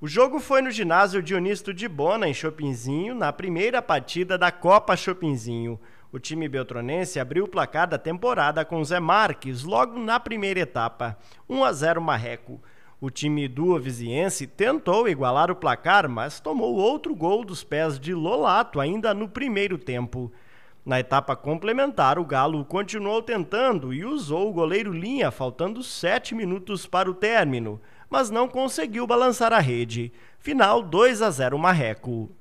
O jogo foi no ginásio Dionisto de Bona, em Chopinzinho, na primeira partida da Copa Chopinzinho. O time beltronense abriu o placar da temporada com Zé Marques logo na primeira etapa, 1 a 0 Marreco. O time duoviziense tentou igualar o placar, mas tomou outro gol dos pés de Lolato ainda no primeiro tempo. Na etapa complementar, o Galo continuou tentando e usou o goleiro Linha, faltando sete minutos para o término mas não conseguiu balançar a rede. Final 2 a 0 Marreco.